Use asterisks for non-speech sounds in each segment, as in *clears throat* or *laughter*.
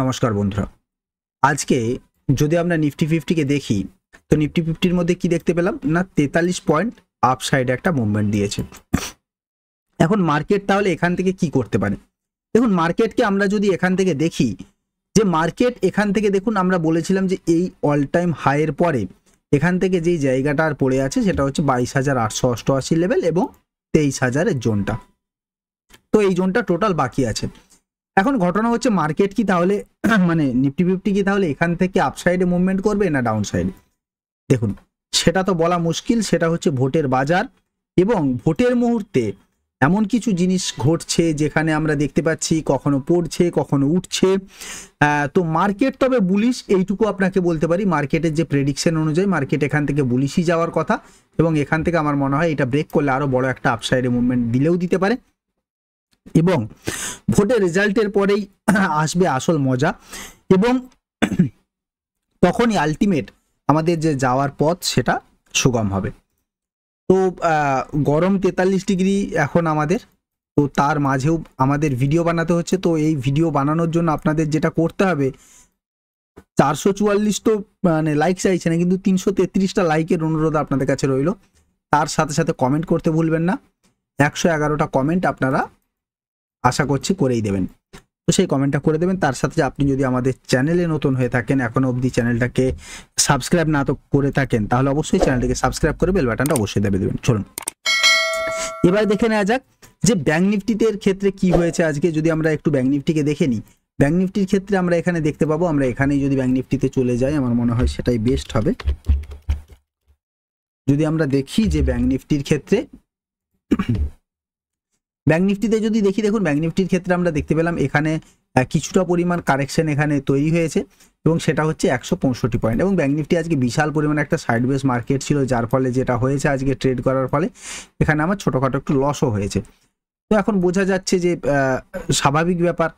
নমস্কার বন্ধুরা আজকে যদি আমরা নিফটি ফিফটিকে দেখি তো নিফটি ফিফটির মধ্যে কি দেখতে পেলাম না তেতাল্লিশ পয়েন্ট আপ সাইডে একটা মুভমেন্ট দিয়েছে এখন মার্কেট তাহলে এখান থেকে কি করতে পারে দেখুন মার্কেটকে আমরা যদি এখান থেকে দেখি যে মার্কেট এখান থেকে দেখুন আমরা বলেছিলাম যে এই অল টাইম হাইয়ের পরে এখান থেকে যেই জায়গাটা আর পড়ে আছে সেটা হচ্ছে বাইশ হাজার আটশো অষ্টআশি লেভেল এবং তেইশ হাজারের জোনটা তো এই জোনটা টোটাল বাকি আছে এখন ঘটনা হচ্ছে মার্কেট কি তাহলে *clears throat* মানে নিফটি ফিফটি কি তাহলে এখান থেকে আপসাইডে মুভমেন্ট করবে না ডাউন সাইডে দেখুন সেটা তো বলা মুশকিল সেটা হচ্ছে ভোটের বাজার এবং ভোটের মুহূর্তে এমন কিছু জিনিস ঘটছে যেখানে আমরা দেখতে পাচ্ছি কখনো পড়ছে কখনো উঠছে তো মার্কেট তবে বুলিশ এইটুকু আপনাকে বলতে পারি মার্কেটের যে প্রেডিকশন অনুযায়ী মার্কেট এখান থেকে বুলিশই যাওয়ার কথা এবং এখান থেকে আমার মনে হয় এটা ব্রেক করলে আরও বড় একটা আপসাইডে মুভমেন্ট দিলেও দিতে পারে এবং ভোটের রেজাল্টের পরেই *clears throat* আসবে আসল মজা এবং *clears throat* তখনই আলটিমেট আমাদের যে যাওয়ার পথ সেটা সুগম হবে তো গরম তেতাল্লিশ ডিগ্রি এখন আমাদের তো তার মাঝেও আমাদের ভিডিও বানাতে হচ্ছে তো এই ভিডিও বানানোর জন্য আপনাদের যেটা করতে হবে চারশো চুয়াল্লিশ তো মানে লাইক চাইছে না কিন্তু তিনশো তেত্রিশটা লাইকের অনুরোধ আপনাদের কাছে রইল তার সাথে সাথে কমেন্ট করতে ভুলবেন না একশো এগারোটা কমেন্ট আপনারা আশা করছি করেই দেবেন তো সেই কমেন্টটা করে দেবেন তার সাথে আপনি যদি আমাদের চ্যানেলে নতুন হয়ে থাকেন এখনও অবধি চ্যানেলটাকে সাবস্ক্রাইব না তো করে থাকেন তাহলে অবশ্যই চ্যানেলটিকে সাবস্ক্রাইব করে বেল বাটনটা অবশ্যই দেবে দেবেন চলুন এবার দেখে নেওয়া যাক যে ব্যাঙ্ক নিফটিদের ক্ষেত্রে কি হয়েছে আজকে যদি আমরা একটু ব্যাঙ্ক নিফটিকে দেখে নিই ব্যাঙ্ক নিফটির ক্ষেত্রে আমরা এখানে দেখতে পাবো আমরা এখানেই যদি ব্যাঙ্ক নিফটিতে চলে যাই আমার মনে হয় সেটাই বেস্ট হবে যদি আমরা দেখি যে ব্যাঙ্ক নিফটির ক্ষেত্রে ব্যাঙ্ক নিফটিতে যদি দেখি দেখুন ব্যাঙ্ক নিফটির ক্ষেত্রে আমরা দেখতে পেলাম এখানে কিছুটা পরিমাণ কারেকশন এখানে তৈরি হয়েছে এবং সেটা হচ্ছে একশো পঁয়ষট্টি পয়েন্ট এবং ব্যাঙ্ক নিফটি আজকে বিশাল পরিমাণে একটা সাইড বেস মার্কেট ছিল যার ফলে যেটা হয়েছে আজকে ট্রেড করার ফলে এখানে আমার ছোটোখাটো একটু লসও হয়েছে তো এখন বোঝা যাচ্ছে যে স্বাভাবিক ব্যাপার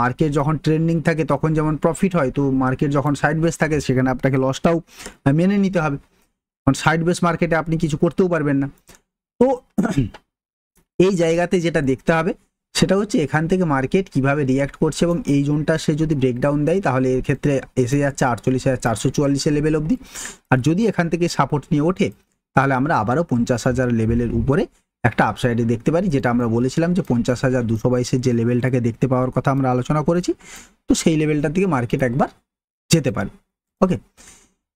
মার্কেট যখন ট্রেন্ডিং থাকে তখন যেমন প্রফিট হয় তো মার্কেট যখন সাইড বেস থাকে সেখানে আপনাকে লসটাও মেনে নিতে হবে কারণ সাইড বেস মার্কেটে আপনি কিছু করতেও পারবেন না তো এই জায়গাতে যেটা দেখতে হবে সেটা হচ্ছে এখান থেকে মার্কেট কিভাবে রিয়াক্ট করছে এবং এই জোনটা সে যদি ব্রেকডাউন দেয় তাহলে এর ক্ষেত্রে এসে যাচ্ছে আটচল্লিশ হাজার চারশো চুয়াল্লিশের লেভেল অবধি আর যদি এখান থেকে সাপোর্ট নিয়ে ওঠে তাহলে আমরা আবারও পঞ্চাশ হাজার লেভেলের উপরে একটা আপসাইডে দেখতে পারি যেটা আমরা বলেছিলাম যে পঞ্চাশ হাজার দুশো বাইশের যে লেভেলটাকে দেখতে পাওয়ার কথা আমরা আলোচনা করেছি তো সেই লেভেলটার দিকে মার্কেট একবার যেতে পারে ওকে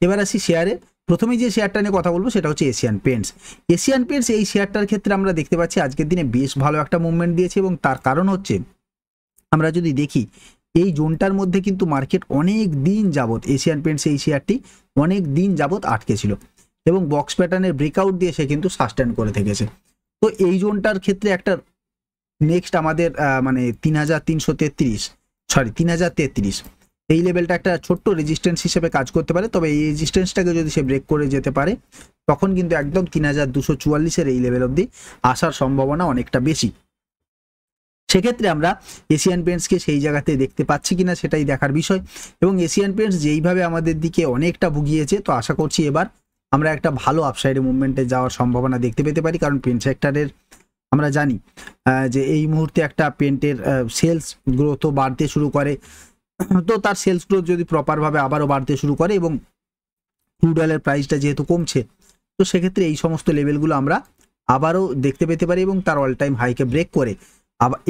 এবার আসি শেয়ারে প্রথমে যে শেয়ারটা নিয়ে কথা বলবো সেটা হচ্ছে এশিয়ান পেন্টস এশিয়ান পেন্টস এই শেয়ারটার ক্ষেত্রে আমরা দেখতে পাচ্ছি আজকের দিনে বেশ ভালো একটা মুভমেন্ট দিয়েছে এবং তার কারণ হচ্ছে আমরা যদি দেখি এই জোনটার মধ্যে কিন্তু মার্কেট অনেক দিন যাবৎ এশিয়ান পেন্টস এই শেয়ারটি অনেক দিন যাবৎ আটকে ছিল এবং বক্স প্যাটার্নের ব্রেকআউট দিয়ে সে কিন্তু সাস্টেন করে থেকেছে তো এই জোনটার ক্ষেত্রে একটা নেক্সট আমাদের মানে তিন হাজার তিনশো তেত্রিশ সরি তিন হাজার তেত্রিশ এই লেভেলটা একটা ছোট্ট রেজিস্ট্যান্স হিসেবে কাজ করতে পারে তবে এই রেজিস্ট্যান্সটাকে যদি সে ব্রেক করে যেতে পারে তখন কিন্তু একদম তিন হাজার দুশো চুয়াল্লিশের এই লেভেল অবধি আসার সম্ভাবনা অনেকটা বেশি সেক্ষেত্রে আমরা এশিয়ান পেন্টসকে সেই জায়গাতে দেখতে পাচ্ছি কিনা সেটাই দেখার বিষয় এবং এশিয়ান পেন্টস যেইভাবে আমাদের দিকে অনেকটা ভুগিয়েছে তো আশা করছি এবার আমরা একটা ভালো আপসাইডে মুভমেন্টে যাওয়ার সম্ভাবনা দেখতে পেতে পারি কারণ পেন্ট সেক্টরের আমরা জানি যে এই মুহূর্তে একটা পেন্টের সেলস গ্রোথও বাড়তে শুরু করে তো তার সেলস গ্রোথ যদি প্রপারভাবে আবারও বাড়তে শুরু করে এবং ক্রুড অয়েলের প্রাইসটা যেহেতু কমছে তো সেক্ষেত্রে এই সমস্ত লেভেলগুলো আমরা আবারও দেখতে পেতে পারি এবং তার অল টাইম হাইকে ব্রেক করে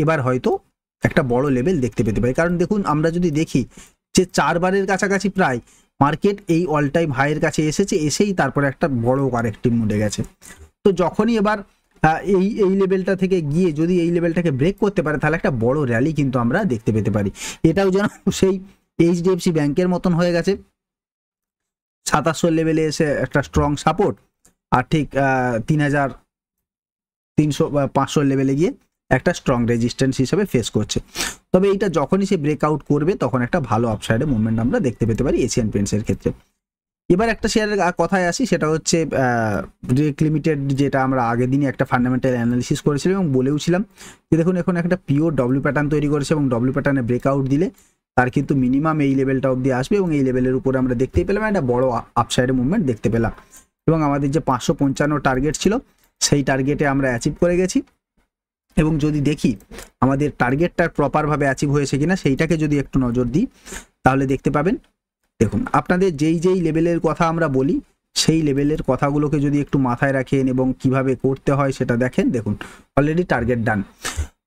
এবার হয়তো একটা বড় লেভেল দেখতে পেতে পারি কারণ দেখুন আমরা যদি দেখি যে চারবারের কাছাকাছি প্রায় মার্কেট এই অল টাইম হাইয়ের কাছে এসেছে এসেই তারপরে একটা বড় কারেক্টিভ মুডে গেছে তো যখনই এবার এই এই লেভেলটা থেকে গিয়ে যদি এই লেভেলটাকে ব্রেক করতে পারে তাহলে একটা বড় র্যালি কিন্তু আমরা দেখতে পেতে পারি এটাও যেন সেই এইচডিএফসি ব্যাংকের মতন হয়ে গেছে সাতাশশো লেভেলে এসে একটা স্ট্রং সাপোর্ট আর ঠিক তিন হাজার তিনশো পাঁচশো লেভেলে গিয়ে একটা স্ট্রং রেজিস্ট্যান্স হিসেবে ফেস করছে তবে এইটা যখনই সে ব্রেকআউট করবে তখন একটা ভালো আপসাইডে মুভমেন্ট আমরা দেখতে পেতে পারি এশিয়ান পেন্টসের ক্ষেত্রে এবার একটা শেয়ারের কথায় আসি সেটা হচ্ছে রেক লিমিটেড যেটা আমরা আগের দিনই একটা ফান্ডামেন্টাল অ্যানালিসিস করেছিলাম এবং বলেওছিলাম যে দেখুন এখন একটা পিওর ডব্লিউ প্যাটার্ন তৈরি করেছে এবং ডব্লিউ প্যাটার্নে ব্রেকআউট দিলে তার কিন্তু মিনিমাম এই লেভেলটা অবধি আসবে এবং এই লেভেলের উপরে আমরা দেখতেই পেলাম একটা বড় আপসাইডে মুভমেন্ট দেখতে পেলাম এবং আমাদের যে পাঁচশো পঞ্চান্ন টার্গেট ছিল সেই টার্গেটে আমরা অ্যাচিভ করে গেছি এবং যদি দেখি আমাদের টার্গেটটা প্রপারভাবে অ্যাচিভ হয়েছে কিনা সেইটাকে যদি একটু নজর দিই তাহলে দেখতে পাবেন দেখুন আপনাদের যেই যেই লেভেলের কথা আমরা বলি সেই লেভেলের কথাগুলোকে যদি একটু মাথায় রাখেন এবং কিভাবে করতে হয় সেটা দেখেন দেখুন অলরেডি টার্গেট ডান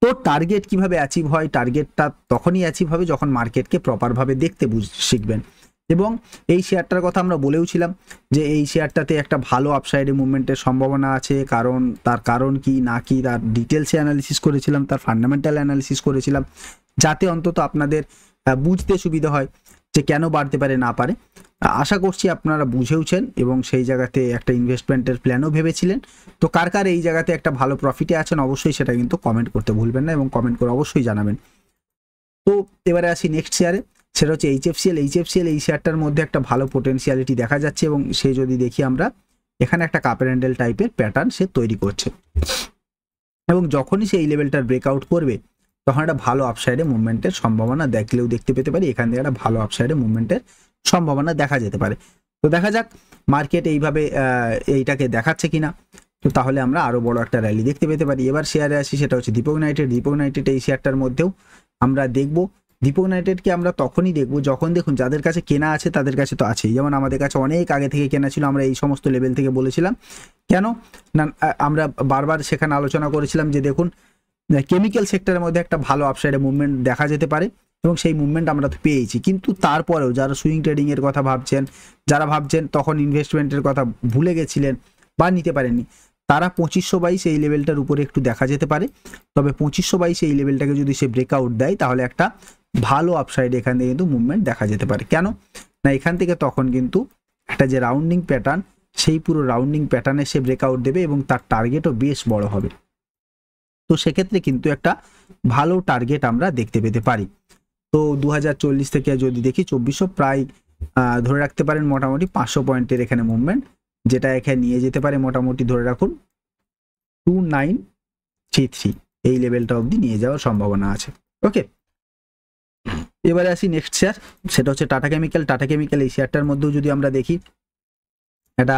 তো টার্গেট কিভাবে অ্যাচিভ হয় টার্গেটটা তখনই অ্যাচিভ হবে যখন মার্কেটকে প্রপারভাবে দেখতে বুঝ শিখবেন এবং এই শেয়ারটার কথা আমরা বলেওছিলাম যে এই শেয়ারটাতে একটা ভালো আপসাইডে মুভমেন্টের সম্ভাবনা আছে কারণ তার কারণ কি না কি তার ডিটেলসে অ্যানালিসিস করেছিলাম তার ফান্ডামেন্টাল অ্যানালিসিস করেছিলাম যাতে অন্তত আপনাদের বুঝতে সুবিধা হয় যে কেন বাড়তে পারে না পারে আশা করছি আপনারা বুঝেওছেন এবং সেই জায়গাতে একটা ইনভেস্টমেন্টের প্ল্যানও ভেবেছিলেন তো কার কার এই জায়গাতে একটা ভালো প্রফিটে আছেন অবশ্যই সেটা কিন্তু কমেন্ট করতে ভুলবেন না এবং কমেন্ট করে অবশ্যই জানাবেন তো এবারে আসি নেক্সট শেয়ারে সেটা হচ্ছে এইচএফসিএল এইচএফসিএল এই শেয়ারটার মধ্যে একটা ভালো পোটেন্সিয়ালিটি দেখা যাচ্ছে এবং সে যদি দেখি আমরা এখানে একটা কাপের হ্যান্ডেল টাইপের প্যাটার্ন সে তৈরি করছে এবং যখনই সে এই লেভেলটার ব্রেকআউট করবে তখন একটা ভালো আপসাইডে মুভমেন্টের সম্ভাবনা দেখলেও দেখতে পেতে পারি এখান থেকে একটা ভালো আপসাইডে মুভমেন্টের সম্ভাবনা দেখা যেতে পারে তো দেখা যাক মার্কেট এইভাবে এইটাকে দেখাচ্ছে কিনা তো তাহলে আমরা আরও বড় একটা র্যালি দেখতে পেতে পারি এবার শেয়ারে আসি সেটা হচ্ছে দীপক নাইটেড দীপক নাইটেড এই শেয়ারটার মধ্যেও আমরা দেখব দীপক নাইটেডকে আমরা তখনই দেখব যখন দেখুন যাদের কাছে কেনা আছে তাদের কাছে তো আছেই যেমন আমাদের কাছে অনেক আগে থেকে কেনা ছিল আমরা এই সমস্ত লেভেল থেকে বলেছিলাম কেন না আমরা বারবার সেখানে আলোচনা করেছিলাম যে দেখুন কেমিক্যাল সেক্টরের মধ্যে একটা ভালো আপসাইডে মুভমেন্ট দেখা যেতে পারে এবং সেই মুভমেন্ট আমরা তো পেয়েছি কিন্তু তারপরেও যারা সুইং ট্রেডিংয়ের কথা ভাবছেন যারা ভাবছেন তখন ইনভেস্টমেন্টের কথা ভুলে গেছিলেন বা নিতে পারেননি তারা পঁচিশশো বাইশ এই লেভেলটার উপরে একটু দেখা যেতে পারে তবে পঁচিশশো বাইশ এই লেভেলটাকে যদি সে ব্রেকআউট দেয় তাহলে একটা ভালো আপসাইড এখান থেকে কিন্তু মুভমেন্ট দেখা যেতে পারে কেন না এখান থেকে তখন কিন্তু একটা যে রাউন্ডিং প্যাটার্ন সেই পুরো রাউন্ডিং প্যাটার্নে সে ব্রেকআউট দেবে এবং তার টার্গেটও বেশ বড় হবে তো সেক্ষেত্রে কিন্তু একটা ভালো টার্গেট আমরা দেখতে পেতে পারি তো দু থেকে যদি দেখি চব্বিশশো প্রায় ধরে রাখতে পারেন মোটামুটি পাঁচশো পয়েন্টের এখানে মুভমেন্ট যেটা এখানে নিয়ে যেতে পারে মোটামুটি ধরে রাখুন টু নাইন থ্রি থ্রি এই লেভেলটা অবধি নিয়ে যাওয়ার সম্ভাবনা আছে ওকে এবারে আসি নেক্সট শেয়ার সেটা হচ্ছে টাটা কেমিক্যাল টাটা কেমিক্যাল এই শেয়ারটার মধ্যেও যদি আমরা দেখি এটা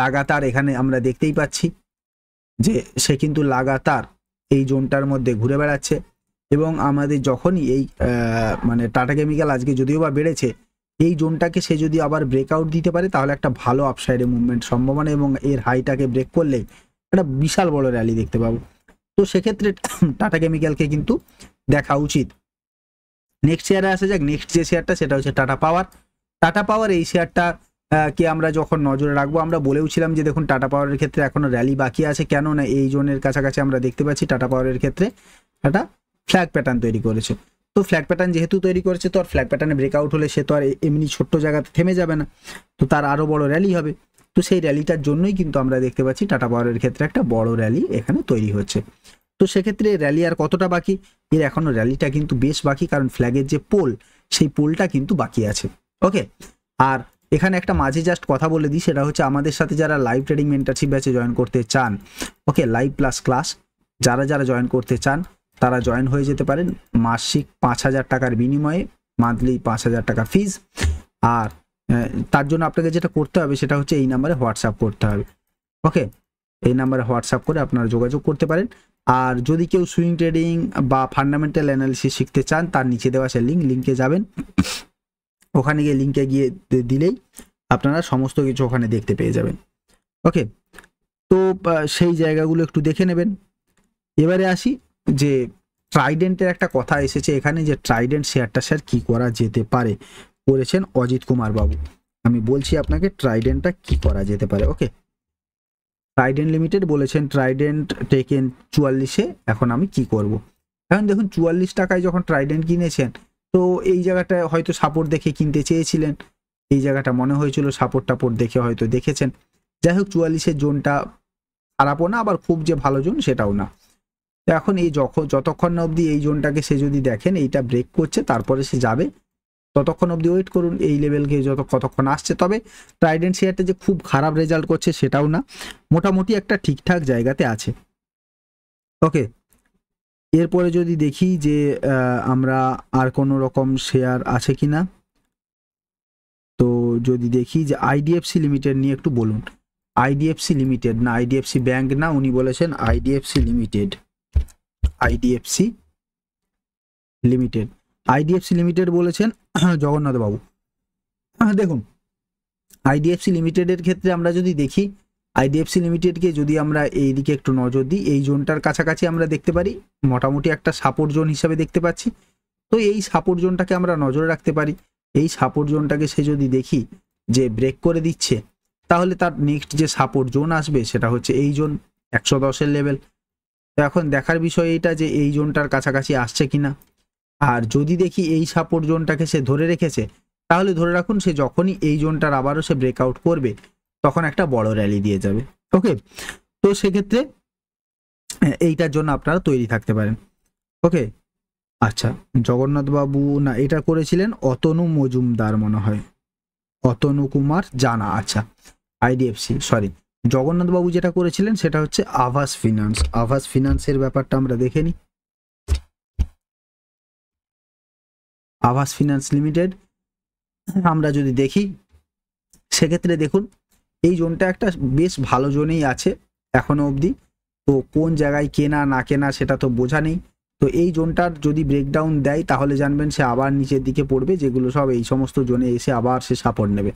লাগাতার এখানে আমরা দেখতেই পাচ্ছি যে সে কিন্তু লাগাতার এই জোনটার মধ্যে ঘুরে বেড়াচ্ছে এবং আমাদের যখনই এই মানে টাটা কেমিক্যাল আজকে যদিও বা বেড়েছে এই জোনটাকে সে যদি আবার ব্রেকআউট দিতে পারে তাহলে একটা ভালো আপসাইডে মুভমেন্ট সম্ভাবনা এবং এর হাইটাকে ব্রেক করলে একটা বিশাল বড় র্যালি দেখতে পাবো তো সেক্ষেত্রে *coughs* টাটা কেমিক্যালকে কিন্তু দেখা উচিত নেক্সট শেয়ারে আসা যাক নেক্সট যে শেয়ারটা সেটা হচ্ছে টাটা পাওয়ার টাটা পাওয়ার এই শেয়ারটা কে আমরা যখন নজরে রাখবো আমরা বলেওছিলাম যে দেখুন টাটা পাওয়ারের ক্ষেত্রে এখনও র্যালি বাকি আছে কেন না এই জোনের কাছাকাছি আমরা দেখতে পাচ্ছি টাটা পাওয়ারের ক্ষেত্রে একটা ফ্ল্যাগ প্যাটার্ন তৈরি করেছে তো ফ্ল্যাগ প্যাটার্ন যেহেতু তৈরি করেছে তো আর ফ্ল্যাগ প্যাটার্নে ব্রেকআউট হলে সে তো আর এমনি ছোট্ট জায়গাতে থেমে যাবে না তো তার আরও বড় র্যালি হবে তো সেই র্যালিটার জন্যই কিন্তু আমরা দেখতে পাচ্ছি টাটা পাওয়ারের ক্ষেত্রে একটা বড় র্যালি এখানে তৈরি হচ্ছে তো সেক্ষেত্রে র্যালি আর কতটা বাকি এর এখনও র্যালিটা কিন্তু বেশ বাকি কারণ ফ্ল্যাগের যে পোল সেই পোলটা কিন্তু বাকি আছে ওকে আর এখানে একটা মাঝে জাস্ট কথা বলে দিই সেটা হচ্ছে আমাদের সাথে যারা লাইভ ট্রেডিং মেন্টারশিপ ব্যাচে জয়েন করতে চান ওকে লাইভ প্লাস ক্লাস যারা যারা জয়েন করতে চান তারা জয়েন হয়ে যেতে পারেন মাসিক পাঁচ হাজার টাকার বিনিময়ে মান্থলি পাঁচ হাজার টাকা ফিজ আর তার জন্য আপনাকে যেটা করতে হবে সেটা হচ্ছে এই নাম্বারে হোয়াটসঅ্যাপ করতে হবে ওকে এই নাম্বারে হোয়াটসঅ্যাপ করে আপনারা যোগাযোগ করতে পারেন আর যদি কেউ সুইং ট্রেডিং বা ফান্ডামেন্টাল অ্যানালিসিস শিখতে চান তার নিচে দেওয়া সে লিঙ্ক লিঙ্কে যাবেন ওখানে গিয়ে লিঙ্কে গিয়ে দিলেই আপনারা সমস্ত কিছু ওখানে দেখতে পেয়ে যাবেন ওকে তো সেই জায়গাগুলো একটু দেখে নেবেন এবারে আসি যে ট্রাইডেন্টের একটা কথা এসেছে এখানে যে ট্রাইডেন্ট শেয়ারটা স্যার কী করা যেতে পারে করেছেন অজিত কুমার বাবু আমি বলছি আপনাকে ট্রাইডেন্টটা কি করা যেতে পারে ওকে ট্রাইডেন্ট লিমিটেড বলেছেন ট্রাইডেন্ট টেকেন চুয়াল্লিশে এখন আমি কি করব। এখন দেখুন চুয়াল্লিশ টাকায় যখন ট্রাইডেন্ট কিনেছেন তো এই জায়গাটা হয়তো সাপোর্ট দেখে কিনতে চেয়েছিলেন এই জায়গাটা মনে হয়েছিল সাপোর্ট টাপোর্ট দেখে হয়তো দেখেছেন যাই হোক চুয়াল্লিশের জোনটা খারাপও না আবার খুব যে ভালো জোন সেটাও না তো এখন এই যখন যতক্ষণ না অবধি এই জোনটাকে সে যদি দেখেন এইটা ব্রেক করছে তারপরে সে যাবে ততক্ষণ অবধি ওয়েট করুন এই লেভেলকে যত কতক্ষণ আসছে তবে ট্রাইডেন্ট শেয়ারটা যে খুব খারাপ রেজাল্ট করছে সেটাও না মোটামুটি একটা ঠিকঠাক জায়গাতে আছে ওকে এরপরে যদি দেখি যে আমরা আর কোনো রকম শেয়ার আছে কি না তো যদি দেখি যে আইডিএফসি লিমিটেড নিয়ে একটু বলুন আইডিএফসি লিমিটেড না আইডিএফসি ব্যাংক না উনি বলেছেন IDFC Limited IDFC Limited IDFC Limited বলেছেন *clears throat* জগন্নাথবাবু দেখুন আইডিএফসি লিমিটেডের ক্ষেত্রে আমরা যদি দেখি আইডিএফসি লিমিটেডকে যদি আমরা এই দিকে একটু নজর দিই এই জোনটার কাছাকাছি আমরা দেখতে পারি মোটামুটি একটা সাপোর্ট জোন হিসাবে দেখতে পাচ্ছি তো এই সাপোর্ট জোনটাকে আমরা নজরে রাখতে পারি এই সাপোর্ট জোনটাকে সে যদি দেখি যে ব্রেক করে দিচ্ছে তাহলে তার নেক্সট যে সাপোর্ট জোন আসবে সেটা হচ্ছে এই জোন একশো দশের লেভেল তো এখন দেখার বিষয় এটা যে এই জোনটার কাছাকাছি আসছে কিনা আর যদি দেখি এই সাপোর্ট জোনটাকে সে ধরে রেখেছে তাহলে ধরে রাখুন সে যখনই এই জোনটার আবারও সে ব্রেকআউট করবে তখন একটা বড় র্যালি দিয়ে যাবে ওকে তো সেক্ষেত্রে এইটার জন্য আপনারা তৈরি থাকতে পারেন ওকে আচ্ছা জগন্নাথবাবু না এটা করেছিলেন অতনু মজুমদার মনে হয় অতনু কুমার জানা আচ্ছা আইডিএফসি সরি জগন্নাথবাবু যেটা করেছিলেন সেটা হচ্ছে আভাস ফিনান্স আভাস ফিনান্সের ব্যাপারটা আমরা দেখে নিই আভাস ফিনান্স লিমিটেড আমরা যদি দেখি সেক্ষেত্রে দেখুন এই জোনটা একটা বেশ ভালো জোনেই আছে এখনও অবধি তো কোন জায়গায় কেনা না কেনা সেটা তো বোঝা নেই তো এই জোনটার যদি ব্রেকডাউন দেয় তাহলে জানবেন সে আবার নিচের দিকে পড়বে যেগুলো সব এই সমস্ত জোনে এসে আবার সে সাপোর্ট নেবে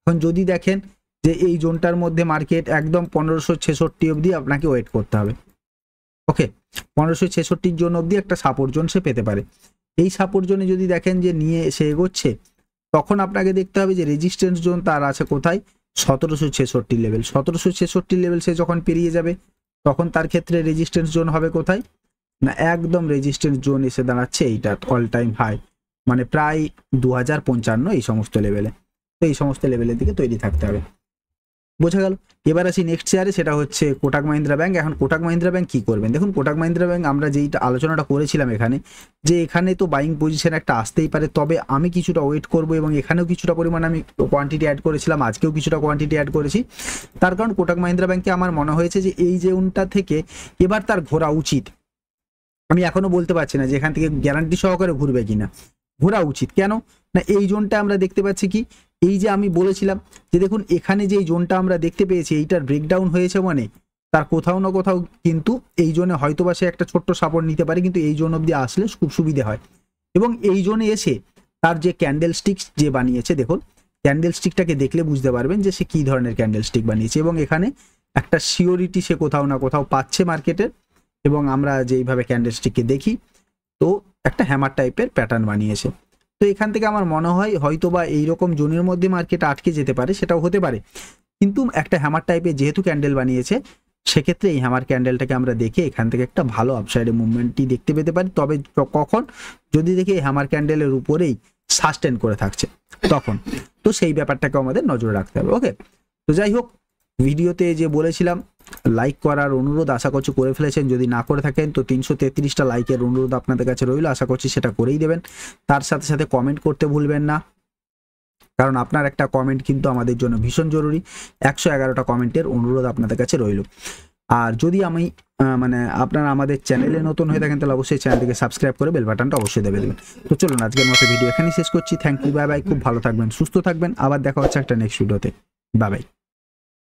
এখন যদি দেখেন যে এই জোনটার মধ্যে মার্কেট একদম পনেরোশো ছেষট্টি অবধি আপনাকে ওয়েট করতে হবে ওকে পনেরোশো ছেষট্টির জোন অবধি একটা সাপোর্ট জোন সে পেতে পারে এই সাপোর্ট জোনে যদি দেখেন যে নিয়ে এসে এগোচ্ছে তখন আপনাকে দেখতে হবে যে রেজিস্ট্যান্স জোন তার আছে কোথায় সতেরোশো ছেষট্টি লেভেল সতেরোশো ছেষট্টি লেভেল সে যখন পেরিয়ে যাবে তখন তার ক্ষেত্রে রেজিস্ট্যান্স জোন হবে কোথায় না একদম রেজিস্ট্যান্স জোন এসে দাঁড়াচ্ছে এইটা অল টাইম হাই মানে প্রায় দু এই সমস্ত লেভেলে তো এই সমস্ত লেভেলের দিকে তৈরি থাকতে হবে বোঝা গেল এবার আসি নেক্সট শেয়ারে সেটা হচ্ছে কোটাক মাহিন্দ্রা ব্যাংক এখন কোটাক মাহিন্দ্রা ব্যাঙ্ক কী করবেন দেখুন কোটাক মাহিন্দ্রা ব্যাঙ্ক আমরা যেইটা আলোচনাটা করেছিলাম এখানে যে এখানে তো বাইং পজিশন একটা আসতেই পারে তবে আমি কিছুটা ওয়েট করব এবং এখানেও কিছুটা পরিমাণ আমি কোয়ান্টিটি অ্যাড করেছিলাম আজকেও কিছুটা কোয়ান্টিটি অ্যাড করেছি তার কারণ কোটাক মাহিন্দ্রা ব্যাঙ্কে আমার মনে হয়েছে যে এই জোনটা থেকে এবার তার ঘোরা উচিত আমি এখনও বলতে পারছি না যে এখান থেকে গ্যারান্টি সহকারে ঘুরবে কিনা ঘোরা উচিত কেন না এই জোনটা আমরা দেখতে পাচ্ছি কি এই যে আমি বলেছিলাম যে দেখুন এখানে যে জোনটা আমরা দেখতে পেয়েছি এইটার ব্রেকডাউন হয়েছে মানে তার কোথাও না কোথাও কিন্তু এই জোনে হয়তো বা সে একটা ছোট্ট সাপোর্ট নিতে পারে কিন্তু এই জোন অবধি আসলে খুব সুবিধে হয় এবং এই জোনে এসে তার যে ক্যান্ডেল স্টিক যে বানিয়েছে দেখুন ক্যান্ডেল স্টিকটাকে দেখলে বুঝতে পারবেন যে সে কী ধরনের ক্যান্ডেল স্টিক বানিয়েছে এবং এখানে একটা সিওরিটি সে কোথাও না কোথাও পাচ্ছে মার্কেটের এবং আমরা যেইভাবে ক্যান্ডেল স্টিককে দেখি তো একটা হ্যামার টাইপের প্যাটার্ন বানিয়েছে তো এখান থেকে আমার মনে হয় হয়তো বা এইরকম জোনের মধ্যে মার্কেট আটকে যেতে পারে সেটাও হতে পারে কিন্তু একটা হ্যামার টাইপের যেহেতু ক্যান্ডেল বানিয়েছে সেক্ষেত্রে এই হ্যামার ক্যান্ডেলটাকে আমরা দেখে এখান থেকে একটা ভালো আপসাইডে মুভমেন্টটি দেখতে পেতে পারি তবে কখন যদি দেখি এই হ্যামার ক্যান্ডেলের উপরেই সাস্টেন করে থাকছে তখন তো সেই ব্যাপারটাকে আমাদের নজরে রাখতে হবে ওকে তো যাই হোক ভিডিওতে যে বলেছিলাম লাইক করার অনুরোধ আশা করছি করে ফেলেছেন যদি না করে থাকেন তো তিনশো তেত্রিশটা লাইকের অনুরোধ আপনাদের কাছে রইল আশা করছি সেটা করেই দেবেন তার সাথে সাথে কমেন্ট করতে ভুলবেন না কারণ আপনার একটা কমেন্ট কিন্তু আমাদের জন্য ভীষণ জরুরি একশো এগারোটা কমেন্টের অনুরোধ আপনাদের কাছে রইল আর যদি আমি মানে আপনারা আমাদের চ্যানেলে নতুন হয়ে থাকেন তাহলে অবশ্যই চ্যানেলটিকে সাবস্ক্রাইব করে বেল বাটনটা অবশ্যই দেবে দেবেন তো চলুন আজকের মতো ভিডিও এখানেই শেষ করছি থ্যাংক ইউ বাই বাই খুব ভালো থাকবেন সুস্থ থাকবেন আবার দেখা হচ্ছে একটা নেক্সট ভিডিওতে বাই বাই